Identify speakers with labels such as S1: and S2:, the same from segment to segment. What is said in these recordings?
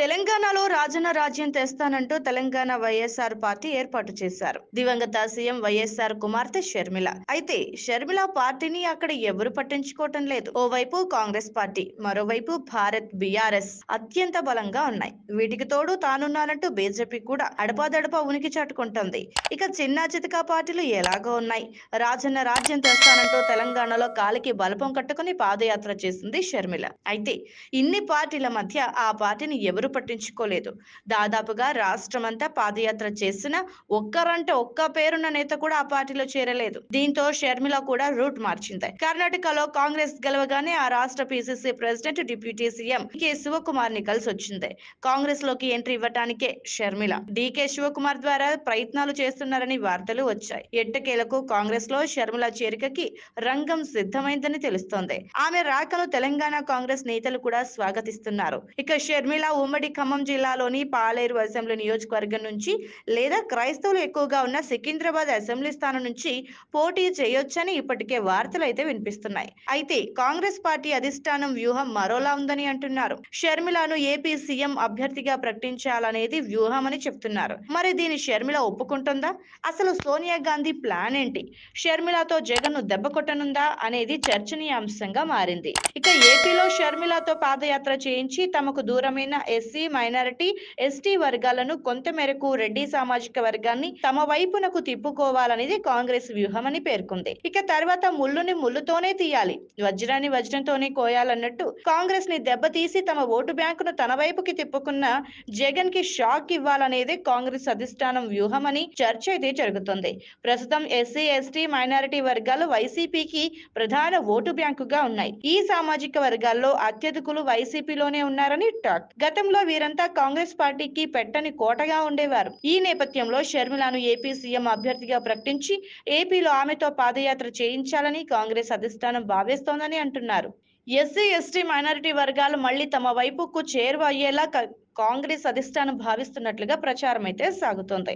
S1: తెలంగాణలో రాజన్న రాజ్యం తెస్తానంటూ తెలంగాణ వైఎస్ఆర్ పార్టీ ఏర్పాటు చేశారు దివంగత సీఎం వైఎస్ఆర్ కుమార్తె షర్మిల అయితే షర్మిల పార్టీని అక్కడ ఎవరు పట్టించుకోవటం లేదు ఓవైపు కాంగ్రెస్ పార్టీ మరోవైపు భారత్ బిఆర్ఎస్ అత్యంత బలంగా ఉన్నాయి వీటికి తోడు తానున్నానంటూ బీజేపీ కూడా అడపాదడపా ఉనికి చాటుకుంటోంది ఇక చిన్న చితకా పార్టీలు ఎలాగో ఉన్నాయి రాజన్న రాజ్యం తెస్తానంటూ తెలంగాణలో కాలికి బలపం కట్టుకుని పాదయాత్ర చేసింది షర్మిల అయితే ఇన్ని పార్టీల మధ్య ఆ పార్టీని ఎవరు ఎవరు పట్టించుకోలేదు దాదాపుగా రాష్ట్రమంతా పాదయాత్ర చేసిన ఒక్కరంటే ఒక్క పేరున్న నేత కూడా ఆ పార్టీలో చేరలేదు దీంతో షర్మిల కూడా రూట్ మార్చింది కర్ణాటకలో కాంగ్రెస్ గెలవగానే ఆ రాష్ట్ర PCC president deputy CM K Shivakumar ని కలిసి వచ్చింది కాంగ్రెస్ లోకి ఎంట్రీ ఇవ్వటానికే షర్మిల డికే శివకుమార్ ద్వారా ప్రయత్నాలు చేస్తున్నారని వార్తలు వచ్చాయి ఎట్టకేలకు కాంగ్రెస్ లో షర్మిల చేరికకి రంగం సిద్ధమైందని తెలుస్తోంది ఆమె రాకను తెలంగాణ కాంగ్రెస్ నేతలు కూడా స్వాగతిస్తున్నారు ఇక షర్మిల ఉమ్మడి ఖమ్మం జిల్లాలోని పాలేరు అసెంబ్లీ నియోజకవర్గం నుంచి లేదా క్రైస్తవులు ఎక్కువగా ఉన్న సికింద్రాబాద్ అసెంబ్లీ స్థానం నుంచి పోటీ చేయొచ్చని ఇప్పటికే వార్తలు అయితే వినిపిస్తున్నాయి అయితే కాంగ్రెస్ పార్టీ అధిష్టానం వ్యూహం మరోలా ఉందని అంటున్నారు షర్మిలను ఏపీ సీఎం అభ్యర్థిగా ప్రకటించాలనేది వ్యూహం అని చెప్తున్నారు మరి దీని షర్మిల ఒప్పుకుంటుందా అసలు సోనియా గాంధీ ప్లాన్ ఏంటి షర్మిలతో జగన్ ను దెబ్బ కొట్టనుందా అనేది చర్చనీయాంశంగా మారింది ఇక ఏపీలో షర్మిలతో పాదయాత్ర చేయించి తమకు దూరమైన ఎస్సీ మైనారిటీ ఎస్టీ వర్గాలను కొంతమేరకు రెడ్డి సామాజిక వర్గాన్ని తమ వైపునకు తిప్పుకోవాలనేది కాంగ్రెస్ వ్యూహం అని పేర్కొంది ఇక తర్వాత ముళ్ళుని ముళ్ళుతోనే తీయాలి వజ్రాన్ని వజ్రంతోనే కోయాలన్నట్టు కాంగ్రెస్ ని దెబ్బతీసి తమ ఓటు బ్యాంకును తన వైపుకి తిప్పుకున్న జగన్ కి షాక్ ఇవ్వాలనేది కాంగ్రెస్ అధిష్టానం వ్యూహం అని చర్చ అయితే జరుగుతుంది ప్రస్తుతం ఎస్సీ ఎస్టీ మైనారిటీ వర్గాలు వైసీపీకి ప్రధాన ఓటు బ్యాంకుగా ఉన్నాయి ఈ సామాజిక వర్గాల్లో అత్యధికులు వైసీపీలోనే ఉన్నారని టాక్ గతంలో గతంలో వీరంతా కాంగ్రెస్ పార్టీకి పెట్టని కోటగా ఉండేవారు ఈ నేపథ్యంలో షర్మిలాను ఏపీ సీఎం అభ్యర్థిగా ప్రకటించి ఏపీలో ఆమెతో పాదయాత్ర చేయించాలని కాంగ్రెస్ అధిష్టానం భావిస్తోందని అంటున్నారు ఎస్సీ ఎస్టీ మైనారిటీ వర్గాలు మళ్లీ తమ వైపుకు చేరువయ్యేలా కాంగ్రెస్ అధిష్టానం భావిస్తున్నట్లుగా ప్రచారం అయితే సాగుతోంది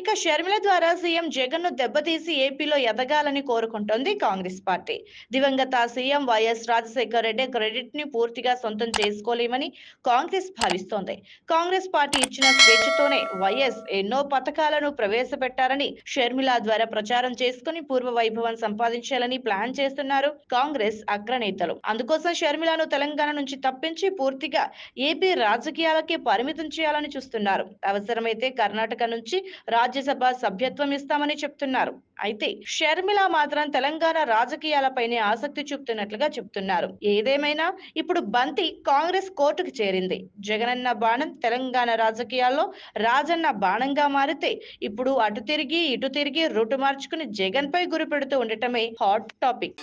S1: ఇక షర్మిల ద్వారా సీఎం జగన్ ను దెబ్బతీసి ఏపీలో ఎదగాలని కోరుకుంటోంది కాంగ్రెస్ పార్టీ దివంగత సీఎం వైఎస్ రాజశేఖర్ రెడ్డి క్రెడిట్ ని పూర్తిగా సొంతం చేసుకోలేమని కాంగ్రెస్ భావిస్తోంది కాంగ్రెస్ పార్టీ ఇచ్చిన స్వేచ్ఛతోనే వైఎస్ ఎన్నో పథకాలను ప్రవేశపెట్టారని షర్మిల ద్వారా ప్రచారం చేసుకుని పూర్వ వైభవం సంపాదించాలని ప్లాన్ చేస్తున్నారు కాంగ్రెస్ అగ్రనేతలు అందుకోసం షర్మిలను తెలంగాణ నుంచి తప్పించి పూర్తిగా ఏపీ రాజకీయాలకి పరిమితం చేయాలని చూస్తున్నారు అవసరమైతే కర్ణాటక నుంచి రాజ్యసభ సభ్యత్వం ఇస్తామని చెప్తున్నారు అయితే షర్మిల మాత్రం తెలంగాణ రాజకీయాలపైనే ఆసక్తి చూపుతున్నట్లుగా చెప్తున్నారు ఏదేమైనా ఇప్పుడు బంతి కాంగ్రెస్ కోర్టుకు చేరింది జగనన్న బాణం తెలంగాణ రాజకీయాల్లో రాజన్న బాణంగా మారితే ఇప్పుడు అటు తిరిగి ఇటు తిరిగి రూటు మార్చుకుని జగన్ పై గురి పెడుతూ ఉండటమే హాట్ టాపిక్